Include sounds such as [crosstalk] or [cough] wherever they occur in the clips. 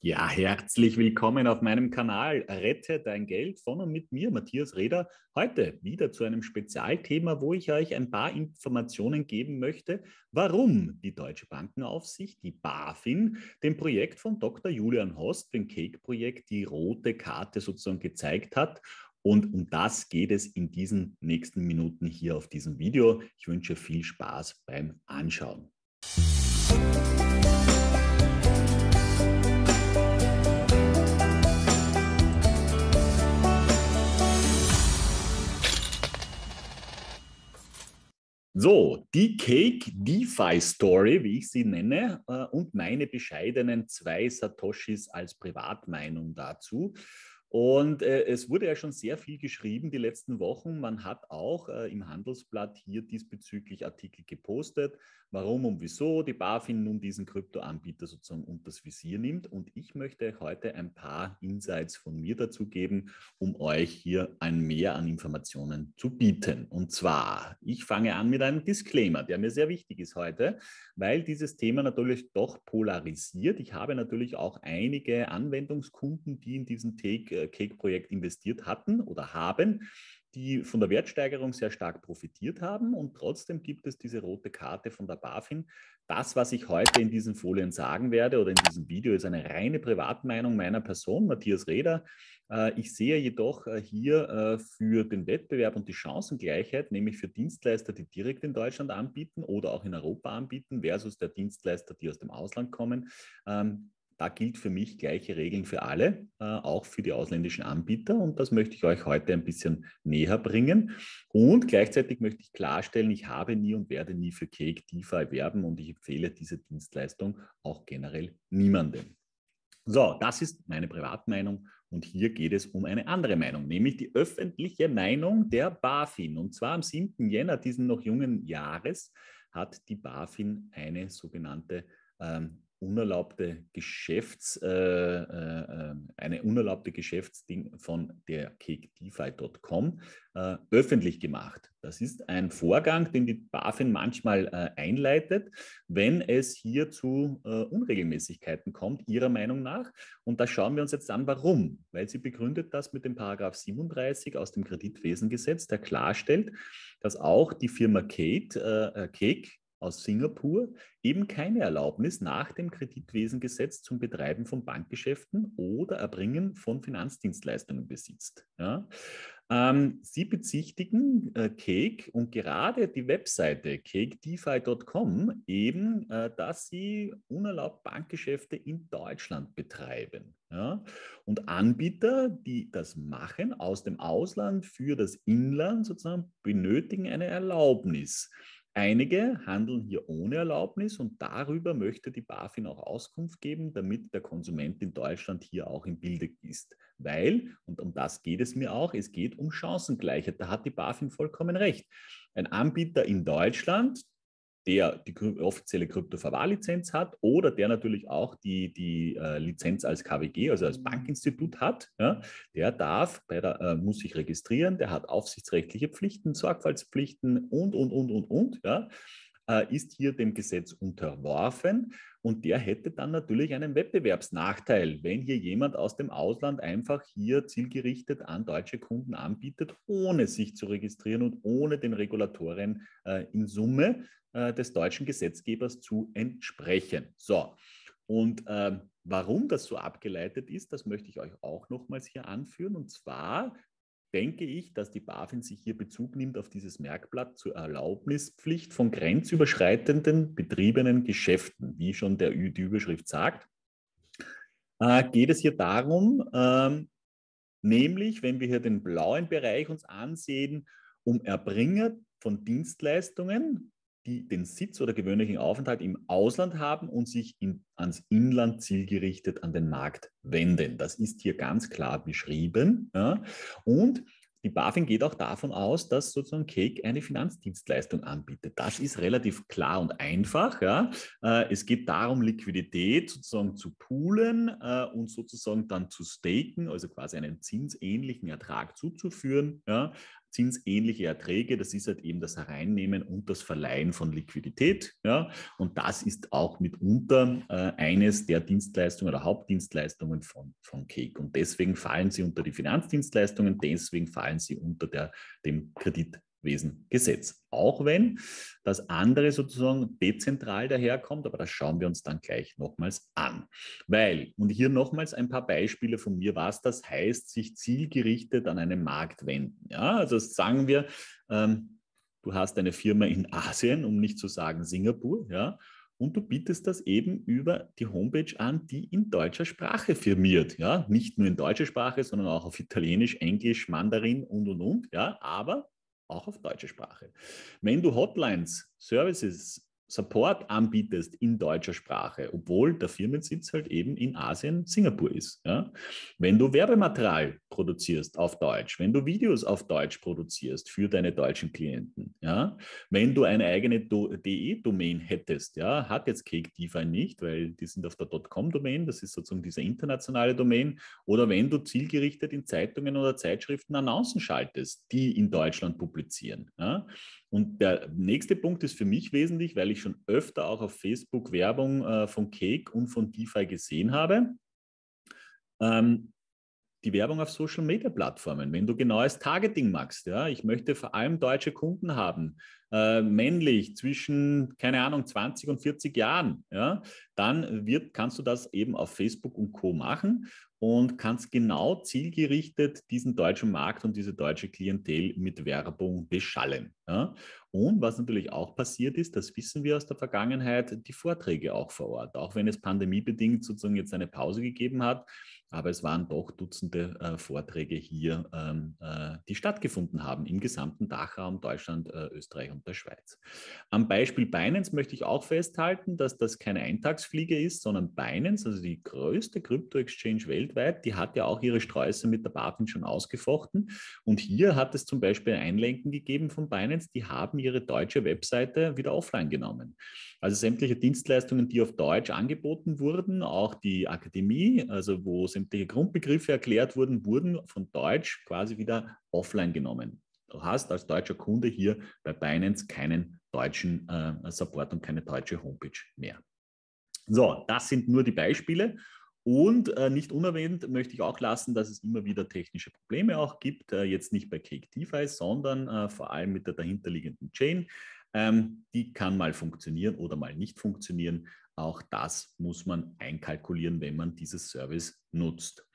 Ja, herzlich willkommen auf meinem Kanal Rette dein Geld von und mit mir, Matthias Reder. Heute wieder zu einem Spezialthema, wo ich euch ein paar Informationen geben möchte, warum die Deutsche Bankenaufsicht, die BaFin, dem Projekt von Dr. Julian Host, dem Cake-Projekt, die rote Karte sozusagen gezeigt hat und um das geht es in diesen nächsten Minuten hier auf diesem Video. Ich wünsche viel Spaß beim Anschauen. So, die Cake DeFi Story, wie ich sie nenne, äh, und meine bescheidenen zwei Satoshis als Privatmeinung dazu. Und äh, es wurde ja schon sehr viel geschrieben die letzten Wochen. Man hat auch äh, im Handelsblatt hier diesbezüglich Artikel gepostet, warum und wieso die BaFin nun diesen Kryptoanbieter sozusagen unter das Visier nimmt. Und ich möchte euch heute ein paar Insights von mir dazu geben, um euch hier ein Mehr an Informationen zu bieten. Und zwar, ich fange an mit einem Disclaimer, der mir sehr wichtig ist heute, weil dieses Thema natürlich doch polarisiert. Ich habe natürlich auch einige Anwendungskunden, die in diesen Take äh, äh, Cake-Projekt investiert hatten oder haben, die von der Wertsteigerung sehr stark profitiert haben. Und trotzdem gibt es diese rote Karte von der BaFin. Das, was ich heute in diesen Folien sagen werde oder in diesem Video, ist eine reine Privatmeinung meiner Person, Matthias Reder. Äh, ich sehe jedoch äh, hier für den Wettbewerb und die Chancengleichheit, nämlich für Dienstleister, die direkt in Deutschland anbieten oder auch in Europa anbieten, versus der Dienstleister, die aus dem Ausland kommen, ähm, da gilt für mich gleiche Regeln für alle, äh, auch für die ausländischen Anbieter. Und das möchte ich euch heute ein bisschen näher bringen. Und gleichzeitig möchte ich klarstellen, ich habe nie und werde nie für Cake DeFi werben und ich empfehle diese Dienstleistung auch generell niemandem. So, das ist meine Privatmeinung und hier geht es um eine andere Meinung, nämlich die öffentliche Meinung der BaFin. Und zwar am 7. Jänner diesen noch jungen Jahres hat die BaFin eine sogenannte ähm, unerlaubte Geschäfts, äh, äh, ähm, eine unerlaubte Geschäftsding von der CakeDeFi.com äh, öffentlich gemacht. Das ist ein Vorgang, den die BaFin manchmal äh, einleitet, wenn es hier zu äh, Unregelmäßigkeiten kommt, ihrer Meinung nach. Und da schauen wir uns jetzt an, warum. Weil sie begründet das mit dem Paragraph 37 aus dem Kreditwesengesetz, der klarstellt, dass auch die Firma Kate, äh, Cake aus Singapur eben keine Erlaubnis nach dem Kreditwesengesetz zum Betreiben von Bankgeschäften oder Erbringen von Finanzdienstleistungen besitzt. Ja? Ähm, sie bezichtigen äh, Cake und gerade die Webseite cakedefi.com eben, äh, dass sie unerlaubt Bankgeschäfte in Deutschland betreiben. Ja? Und Anbieter, die das machen aus dem Ausland für das Inland sozusagen, benötigen eine Erlaubnis. Einige handeln hier ohne Erlaubnis und darüber möchte die BaFin auch Auskunft geben, damit der Konsument in Deutschland hier auch im Bilde ist. Weil, und um das geht es mir auch, es geht um Chancengleichheit. Da hat die BaFin vollkommen recht. Ein Anbieter in Deutschland, der die offizielle Krypto-Verwahrlizenz hat oder der natürlich auch die, die äh, Lizenz als KWG, also als mhm. Bankinstitut hat, ja, der darf, bei der, äh, muss sich registrieren, der hat aufsichtsrechtliche Pflichten, Sorgfaltspflichten und, und, und, und, und. Ja. Äh, ist hier dem Gesetz unterworfen und der hätte dann natürlich einen Wettbewerbsnachteil, wenn hier jemand aus dem Ausland einfach hier zielgerichtet an deutsche Kunden anbietet, ohne sich zu registrieren und ohne den Regulatoren äh, in Summe äh, des deutschen Gesetzgebers zu entsprechen. So. Und warum das so abgeleitet ist, das möchte ich euch auch nochmals hier anführen. Und zwar denke ich, dass die BaFin sich hier Bezug nimmt auf dieses Merkblatt zur Erlaubnispflicht von grenzüberschreitenden betriebenen Geschäften, wie schon der, die Überschrift sagt. Äh, geht es hier darum, ähm, nämlich wenn wir hier den blauen Bereich uns ansehen, um Erbringer von Dienstleistungen, die den Sitz oder gewöhnlichen Aufenthalt im Ausland haben und sich in, ans Inland zielgerichtet an den Markt wenden. Das ist hier ganz klar beschrieben. Ja. Und die BaFin geht auch davon aus, dass sozusagen Cake eine Finanzdienstleistung anbietet. Das ist relativ klar und einfach. Ja. Äh, es geht darum, Liquidität sozusagen zu poolen äh, und sozusagen dann zu staken, also quasi einen zinsähnlichen Ertrag zuzuführen, ja, zinsähnliche Erträge, das ist halt eben das Hereinnehmen und das Verleihen von Liquidität. Ja? Und das ist auch mitunter äh, eines der Dienstleistungen oder Hauptdienstleistungen von, von Cake. Und deswegen fallen sie unter die Finanzdienstleistungen, deswegen fallen sie unter der, dem Kredit. Wesen Gesetz. Auch wenn das andere sozusagen dezentral daherkommt, aber das schauen wir uns dann gleich nochmals an. Weil, und hier nochmals ein paar Beispiele von mir, was das heißt, sich zielgerichtet an einen Markt wenden. Ja, also sagen wir, ähm, du hast eine Firma in Asien, um nicht zu sagen Singapur, ja, und du bietest das eben über die Homepage an, die in deutscher Sprache firmiert. Ja? Nicht nur in deutscher Sprache, sondern auch auf Italienisch, Englisch, Mandarin und und und. Ja? Aber auch auf deutsche Sprache. Wenn du Hotlines, Services, Support anbietest in deutscher Sprache, obwohl der Firmensitz halt eben in Asien, Singapur ist. Ja? Wenn du Werbematerial produzierst auf Deutsch, wenn du Videos auf Deutsch produzierst für deine deutschen Klienten, ja? wenn du eine eigene DE-Domain hättest, ja? hat jetzt Cake DeFi nicht, weil die sind auf der .com-Domain, das ist sozusagen diese internationale Domain, oder wenn du zielgerichtet in Zeitungen oder Zeitschriften Annoncen schaltest, die in Deutschland publizieren. Ja? Und der nächste Punkt ist für mich wesentlich, weil ich ich schon öfter auch auf Facebook Werbung äh, von Cake und von DeFi gesehen habe. Ähm, die Werbung auf Social Media Plattformen, wenn du genaues Targeting machst, ja, ich möchte vor allem deutsche Kunden haben, äh, männlich zwischen, keine Ahnung, 20 und 40 Jahren, ja, dann wird, kannst du das eben auf Facebook und Co. machen und kannst genau zielgerichtet diesen deutschen Markt und diese deutsche Klientel mit Werbung beschallen. Ja. Und was natürlich auch passiert ist, das wissen wir aus der Vergangenheit, die Vorträge auch vor Ort, auch wenn es pandemiebedingt sozusagen jetzt eine Pause gegeben hat, aber es waren doch Dutzende äh, Vorträge hier, ähm, äh, die stattgefunden haben im gesamten Dachraum Deutschland, äh, Österreich und und der Schweiz. Am Beispiel Binance möchte ich auch festhalten, dass das keine Eintagsfliege ist, sondern Binance, also die größte Krypto-Exchange weltweit, die hat ja auch ihre Sträuße mit der BaFin schon ausgefochten. Und hier hat es zum Beispiel Einlenken gegeben von Binance, die haben ihre deutsche Webseite wieder offline genommen. Also sämtliche Dienstleistungen, die auf Deutsch angeboten wurden, auch die Akademie, also wo sämtliche Grundbegriffe erklärt wurden, wurden von Deutsch quasi wieder offline genommen. Du hast als deutscher Kunde hier bei Binance keinen deutschen äh, Support und keine deutsche Homepage mehr. So, das sind nur die Beispiele. Und äh, nicht unerwähnt möchte ich auch lassen, dass es immer wieder technische Probleme auch gibt, äh, jetzt nicht bei Cake DeFi, sondern äh, vor allem mit der dahinterliegenden Chain. Ähm, die kann mal funktionieren oder mal nicht funktionieren. Auch das muss man einkalkulieren, wenn man dieses Service nutzt.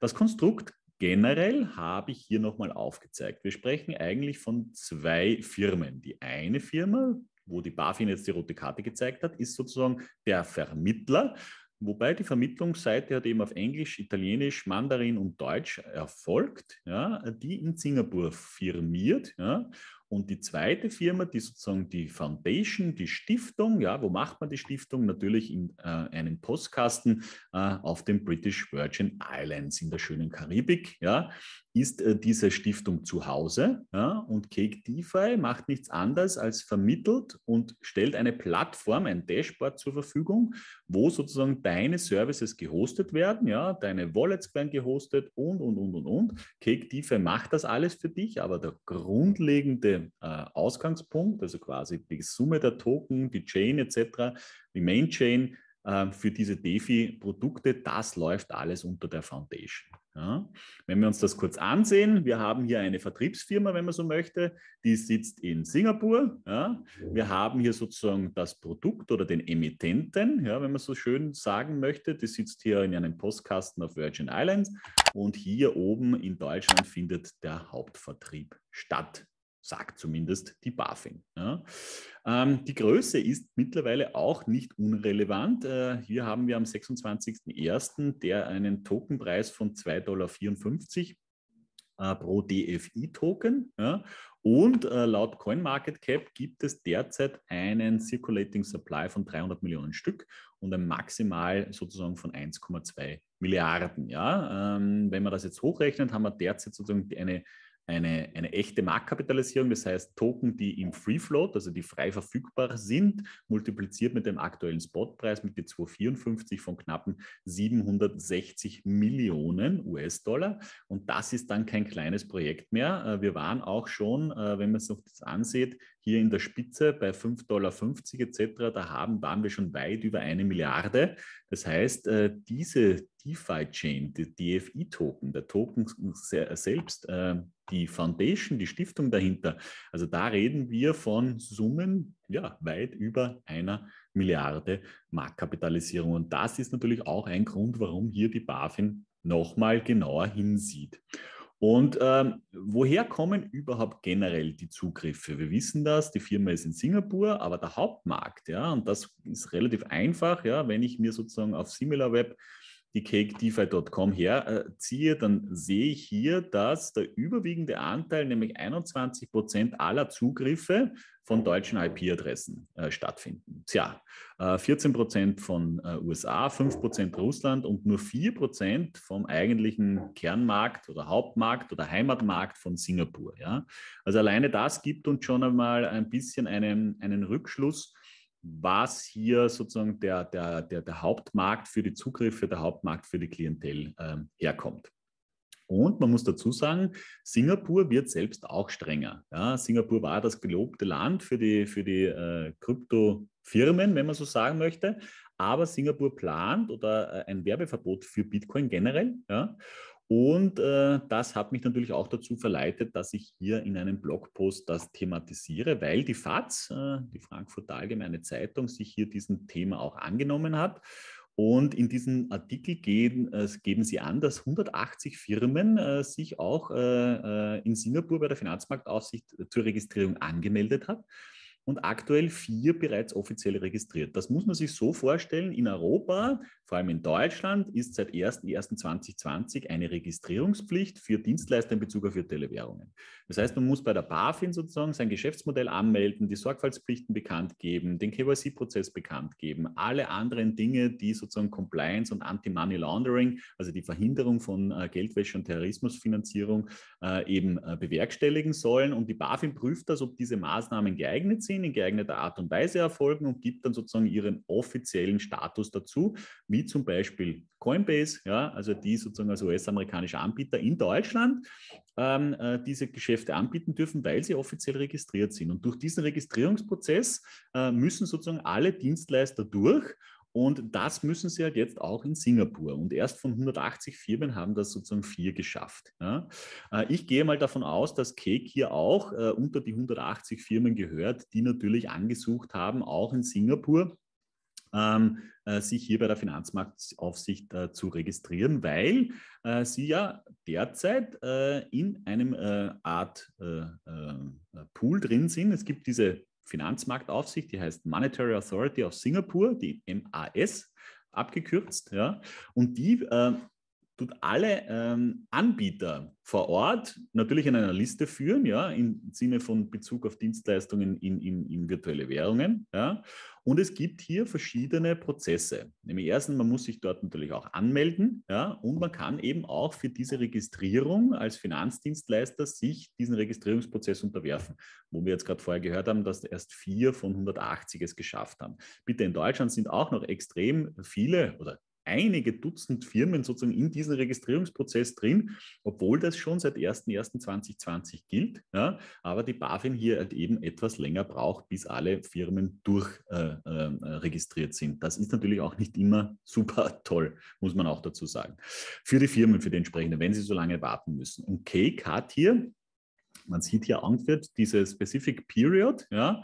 Das Konstrukt Generell habe ich hier nochmal aufgezeigt, wir sprechen eigentlich von zwei Firmen. Die eine Firma, wo die BaFin jetzt die rote Karte gezeigt hat, ist sozusagen der Vermittler. Wobei die Vermittlungsseite hat eben auf Englisch, Italienisch, Mandarin und Deutsch erfolgt, ja, die in Singapur firmiert. Ja, und die zweite Firma, die sozusagen die Foundation, die Stiftung, ja, wo macht man die Stiftung? Natürlich in äh, einem Postkasten äh, auf den British Virgin Islands in der schönen Karibik, ja, ist äh, diese Stiftung zu Hause. Ja, und Cake DeFi macht nichts anderes als vermittelt und stellt eine Plattform, ein Dashboard zur Verfügung, wo sozusagen deine Services gehostet werden, ja, deine Wallets werden gehostet und, und, und, und, und. Cake Defi macht das alles für dich, aber der grundlegende äh, Ausgangspunkt, also quasi die Summe der Token, die Chain etc., die Main Chain äh, für diese DeFi-Produkte, das läuft alles unter der Foundation. Ja. Wenn wir uns das kurz ansehen, wir haben hier eine Vertriebsfirma, wenn man so möchte, die sitzt in Singapur. Ja. Wir haben hier sozusagen das Produkt oder den Emittenten, ja, wenn man so schön sagen möchte, die sitzt hier in einem Postkasten auf Virgin Islands und hier oben in Deutschland findet der Hauptvertrieb statt sagt zumindest die BaFin. Ja. Ähm, die Größe ist mittlerweile auch nicht unrelevant. Äh, hier haben wir am 26.01. der einen Tokenpreis von 2,54 Dollar äh, pro DFI-Token. Ja. Und äh, laut CoinMarketCap gibt es derzeit einen Circulating Supply von 300 Millionen Stück und ein maximal sozusagen von 1,2 Milliarden. Ja. Ähm, wenn man das jetzt hochrechnet, haben wir derzeit sozusagen eine eine, eine echte Marktkapitalisierung, das heißt Token, die im Free Float, also die frei verfügbar sind, multipliziert mit dem aktuellen Spotpreis mit den 254 von knappen 760 Millionen US-Dollar. Und das ist dann kein kleines Projekt mehr. Äh, wir waren auch schon, äh, wenn man es noch ansieht, hier in der Spitze bei 5,50 Dollar etc., da haben, waren wir schon weit über eine Milliarde. Das heißt, äh, diese DeFi-Chain, die DFI-Token, der Token selbst, äh, die Foundation, die Stiftung dahinter, also da reden wir von Summen ja, weit über einer Milliarde Marktkapitalisierung. Und das ist natürlich auch ein Grund, warum hier die BaFin nochmal genauer hinsieht. Und ähm, woher kommen überhaupt generell die Zugriffe? Wir wissen das, die Firma ist in Singapur, aber der Hauptmarkt, ja, und das ist relativ einfach, ja, wenn ich mir sozusagen auf SimilarWeb die CakeDeFi.com herziehe, dann sehe ich hier, dass der überwiegende Anteil, nämlich 21 Prozent aller Zugriffe von deutschen IP-Adressen äh, stattfinden. Tja, äh, 14 Prozent von äh, USA, 5 Prozent Russland und nur 4 Prozent vom eigentlichen Kernmarkt oder Hauptmarkt oder Heimatmarkt von Singapur. Ja? Also alleine das gibt uns schon einmal ein bisschen einen, einen Rückschluss, was hier sozusagen der, der, der, der Hauptmarkt für die Zugriffe, der Hauptmarkt für die Klientel ähm, herkommt. Und man muss dazu sagen, Singapur wird selbst auch strenger. Ja, Singapur war das gelobte Land für die, für die äh, Kryptofirmen, wenn man so sagen möchte. Aber Singapur plant oder äh, ein Werbeverbot für Bitcoin generell. Ja. Und äh, das hat mich natürlich auch dazu verleitet, dass ich hier in einem Blogpost das thematisiere, weil die FAZ, äh, die Frankfurter Allgemeine Zeitung, sich hier diesem Thema auch angenommen hat und in diesem Artikel gehen, äh, geben Sie an, dass 180 Firmen äh, sich auch äh, äh, in Singapur bei der Finanzmarktaufsicht äh, zur Registrierung angemeldet haben und aktuell vier bereits offiziell registriert. Das muss man sich so vorstellen, in Europa, vor allem in Deutschland, ist seit 1.1.2020 eine Registrierungspflicht für Dienstleister in Bezug auf virtuelle Währungen. Das heißt, man muss bei der BaFin sozusagen sein Geschäftsmodell anmelden, die Sorgfaltspflichten bekannt geben, den KYC-Prozess bekannt geben, alle anderen Dinge, die sozusagen Compliance und Anti-Money Laundering, also die Verhinderung von äh, Geldwäsche und Terrorismusfinanzierung äh, eben äh, bewerkstelligen sollen. Und die BaFin prüft das, ob diese Maßnahmen geeignet sind sind, in geeigneter Art und Weise erfolgen und gibt dann sozusagen ihren offiziellen Status dazu, wie zum Beispiel Coinbase, ja, also die sozusagen als US-amerikanischer Anbieter in Deutschland ähm, äh, diese Geschäfte anbieten dürfen, weil sie offiziell registriert sind. Und durch diesen Registrierungsprozess äh, müssen sozusagen alle Dienstleister durch und das müssen sie halt jetzt auch in Singapur. Und erst von 180 Firmen haben das sozusagen vier geschafft. Ja. Äh, ich gehe mal davon aus, dass Cake hier auch äh, unter die 180 Firmen gehört, die natürlich angesucht haben, auch in Singapur ähm, äh, sich hier bei der Finanzmarktaufsicht äh, zu registrieren, weil äh, sie ja derzeit äh, in einem äh, Art Pool drin sind. Es gibt diese Finanzmarktaufsicht, die heißt Monetary Authority of Singapore, die MAS abgekürzt. Ja. Und die äh, tut alle ähm, Anbieter vor Ort natürlich in einer Liste führen, ja, im Sinne von Bezug auf Dienstleistungen in, in, in virtuelle Währungen. Ja. Und es gibt hier verschiedene Prozesse. Nämlich erstens, man muss sich dort natürlich auch anmelden, ja, und man kann eben auch für diese Registrierung als Finanzdienstleister sich diesen Registrierungsprozess unterwerfen, wo wir jetzt gerade vorher gehört haben, dass erst vier von 180 es geschafft haben. Bitte, in Deutschland sind auch noch extrem viele oder einige Dutzend Firmen sozusagen in diesem Registrierungsprozess drin, obwohl das schon seit 01.01.2020 gilt. Ja, aber die BaFin hier halt eben etwas länger braucht, bis alle Firmen durchregistriert äh, äh, sind. Das ist natürlich auch nicht immer [laughs] super toll, muss man auch dazu sagen. Für die Firmen, für die entsprechenden, wenn sie so lange warten müssen. Und Cake hat hier, man sieht hier angeführt, diese Specific Period, ja,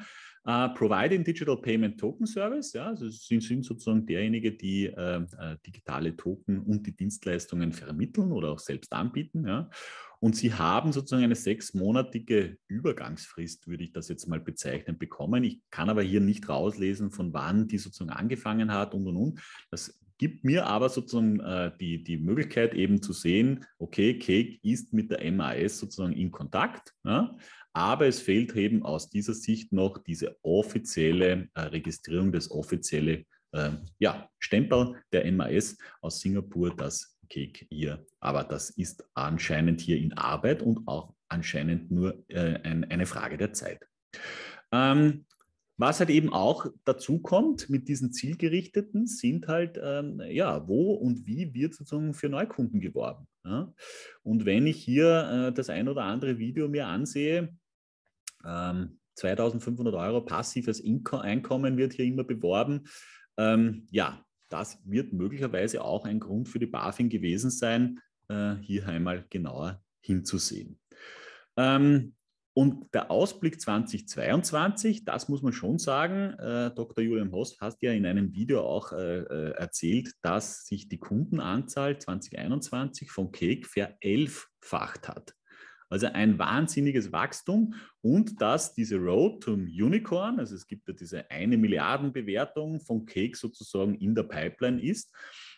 Uh, äh, providing Digital Payment Token Service, ja, also sind, sind sozusagen derjenige, die ähm, äh, digitale Token und die Dienstleistungen vermitteln oder auch selbst anbieten. Ja. Und sie haben sozusagen eine sechsmonatige Übergangsfrist, würde ich das jetzt mal bezeichnen, bekommen. Ich kann aber hier nicht rauslesen, von wann die sozusagen angefangen hat und und und. Das gibt mir aber sozusagen äh, die, die Möglichkeit eben zu sehen, okay, Cake ist mit der MAS sozusagen in Kontakt. Ja? Aber es fehlt eben aus dieser Sicht noch diese offizielle äh, Registrierung, das offizielle äh, ja, Stempel der MAS aus Singapur, das Cake hier. Aber das ist anscheinend hier in Arbeit und auch anscheinend nur äh, ein, eine Frage der Zeit. Ähm, was halt eben auch dazu kommt mit diesen Zielgerichteten, sind halt, ähm, ja, wo und wie wird sozusagen für Neukunden geworben. Ja? Und wenn ich hier äh, das ein oder andere Video mir ansehe, ähm, 2500 Euro passives Inko Einkommen wird hier immer beworben. Ähm, ja, das wird möglicherweise auch ein Grund für die BaFin gewesen sein, äh, hier einmal genauer hinzusehen. Ähm, und der Ausblick 2022, das muss man schon sagen, äh, Dr. Julian Host hat ja in einem Video auch äh, äh erzählt, dass sich die Kundenanzahl 2021 von Cake verelffacht hat. Also ein wahnsinniges Wachstum und dass diese Road zum Unicorn, also es gibt ja diese eine Milliarden Bewertung von Cake sozusagen in der Pipeline ist.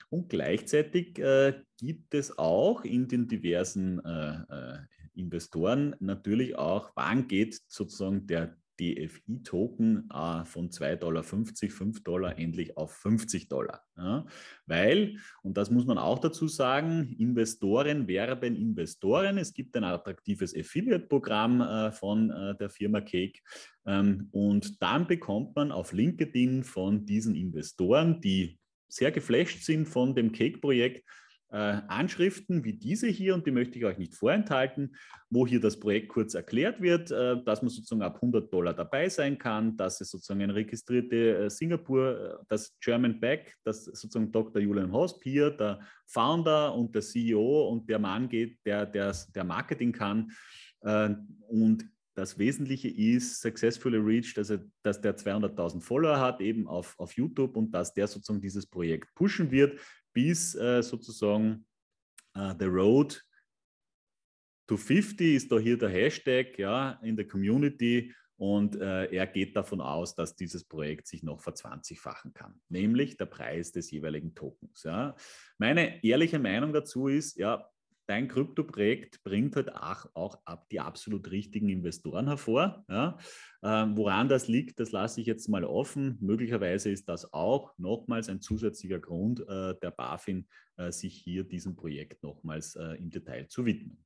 Und gleichzeitig äh, gibt es auch in den diversen äh, äh, Investoren natürlich auch, wann geht sozusagen der DFI-Token äh, von 2,50 Dollar, 5 Dollar endlich auf 50 Dollar. Ja, weil, und das muss man auch dazu sagen, Investoren werben Investoren. Es gibt ein attraktives Affiliate-Programm äh, von äh, der Firma Cake. Ähm, und dann bekommt man auf LinkedIn von diesen Investoren, die sehr geflasht sind von dem Cake-Projekt, äh, Anschriften wie diese hier, und die möchte ich euch nicht vorenthalten, wo hier das Projekt kurz erklärt wird, äh, dass man sozusagen ab 100 Dollar dabei sein kann, dass es sozusagen ein registrierte äh, Singapur, äh, das German Back, das sozusagen Dr. Julian Hosp hier, der Founder und der CEO und der Mann geht, der, der, der Marketing kann. Äh, und das Wesentliche ist Successfully Reach, dass, also, dass der 200.000 Follower hat, eben auf, auf YouTube und dass der sozusagen dieses Projekt pushen wird, bis äh, sozusagen äh, The Road to 50 ist da hier der Hashtag ja, in der Community und äh, er geht davon aus, dass dieses Projekt sich noch verzwanzigfachen kann, nämlich der Preis des jeweiligen Tokens. Ja. Meine ehrliche Meinung dazu ist, ja, dein Krypto-Projekt bringt halt auch, auch ab die absolut richtigen Investoren hervor. Ja. Ähm, woran das liegt, das lasse ich jetzt mal offen. Möglicherweise ist das auch nochmals ein zusätzlicher Grund äh, der BaFin, äh, sich hier diesem Projekt nochmals äh, im Detail zu widmen.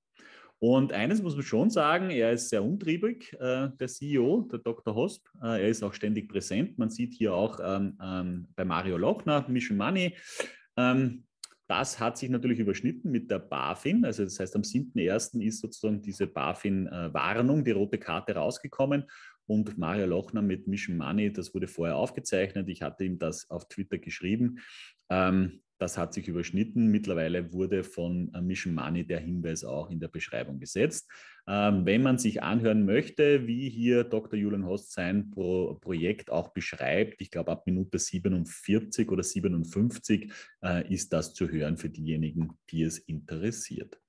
Und eines muss man schon sagen, er ist sehr untriebig, äh, der CEO, der Dr. Hosp. Äh, er ist auch ständig präsent. Man sieht hier auch ähm, ähm, bei Mario Lochner, Mission Money. Ähm, das hat sich natürlich überschnitten mit der BaFin. Also das heißt, am 7.1. ist sozusagen diese BaFin-Warnung, äh, die rote Karte rausgekommen. Und Mario Lochner mit Mission Money, das wurde vorher aufgezeichnet. Ich hatte ihm das auf Twitter geschrieben. Ähm, das hat sich überschnitten. Mittlerweile wurde von äh, Mission Money der Hinweis auch in der Beschreibung gesetzt. Ähm, wenn man sich anhören möchte, wie hier Dr. Julian Host sein Pro Projekt auch beschreibt, ich glaube ab Minute 47 oder 57 äh, ist das zu hören für diejenigen, die es interessiert.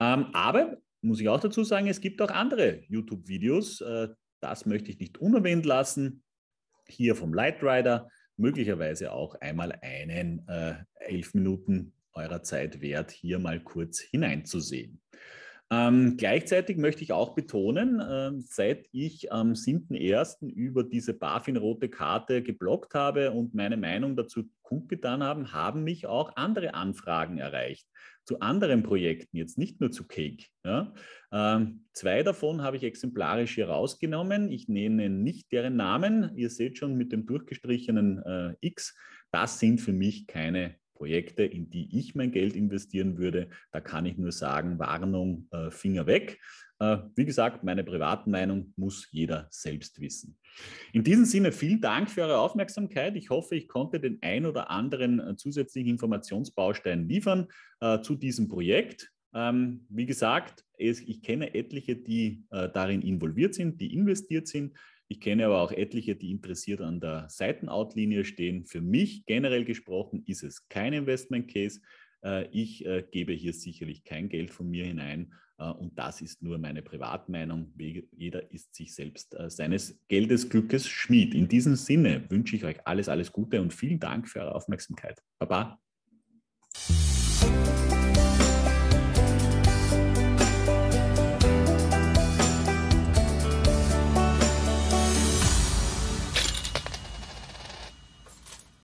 Ähm, aber muss ich auch dazu sagen, es gibt auch andere YouTube-Videos. Äh, das möchte ich nicht unerwähnt lassen. Hier vom Lightrider möglicherweise auch einmal einen äh, elf Minuten eurer Zeit wert, hier mal kurz hineinzusehen. Ähm, gleichzeitig möchte ich auch betonen, äh, seit ich am 7.1. über diese BaFin-rote Karte geblockt habe und meine Meinung dazu kundgetan haben, haben mich auch andere Anfragen erreicht zu anderen Projekten, jetzt nicht nur zu Cake. Ja. Ähm, zwei davon habe ich exemplarisch hier rausgenommen. Ich nenne nicht deren Namen. Ihr seht schon mit dem durchgestrichenen äh, X, das sind für mich keine Projekte, in die ich mein Geld investieren würde, da kann ich nur sagen, Warnung, äh, Finger weg. Äh, wie gesagt, meine privaten Meinung muss jeder selbst wissen. In diesem Sinne, vielen Dank für eure Aufmerksamkeit. Ich hoffe, ich konnte den ein oder anderen äh, zusätzlichen Informationsbaustein liefern zu diesem Projekt. Ähm, wie gesagt, es, ich kenne etliche, die darin involviert sind, die investiert sind. Ich kenne aber auch etliche, die interessiert an der Seitenoutlinie stehen. Für mich generell gesprochen ist es kein Investment Case. Äh, ich äh, gebe hier sicherlich kein Geld von mir hinein äh, und das ist nur meine Privatmeinung. Jeder ist sich selbst seines Geldes Glückes Schmied. In diesem Sinne wünsche ich euch alles, alles Gute und vielen Dank für eure Aufmerksamkeit. Baba.